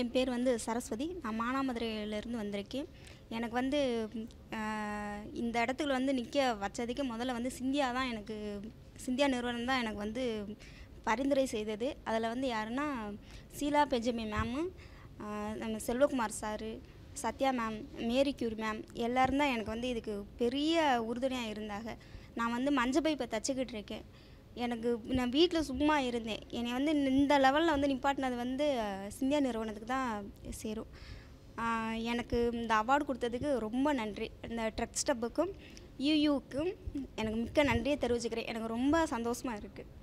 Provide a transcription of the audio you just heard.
என் பேர் வந்து சரஸ்வதி நான் மானாமதுரையிலேருந்து வந்திருக்கேன் எனக்கு வந்து இந்த இடத்துல வந்து நிற்க வச்சதுக்கு முதல்ல வந்து சிந்தியா தான் எனக்கு சிந்தியா நிறுவனம் தான் எனக்கு வந்து பரிந்துரை செய்தது அதில் வந்து யாருன்னா சீலா பெஞ்சமி மேமு நம்ம Selvakumar sir Sathya ma'am Mary Curie ma'am எல்லோரும் தான் எனக்கு வந்து இதுக்கு பெரிய உறுதுணையாக இருந்தாங்க நான் வந்து மஞ்சப்பை இப்போ தச்சுக்கிட்டு இருக்கேன் எனக்கு நான் வீட்டில் சும்மா இருந்தேன் என்னை வந்து இந்த லெவலில் வந்து நிப்பாட்டினது வந்து சிந்தியா நிறுவனத்துக்கு தான் சேரும் எனக்கு இந்த அவார்டு கொடுத்ததுக்கு ரொம்ப நன்றி இந்த ட்ரக் ஸ்டப்புக்கும் யூயூக்கும் எனக்கு மிக்க நன்றியை தெரிவிச்சுக்கிறேன் எனக்கு ரொம்ப சந்தோஷமாக இருக்குது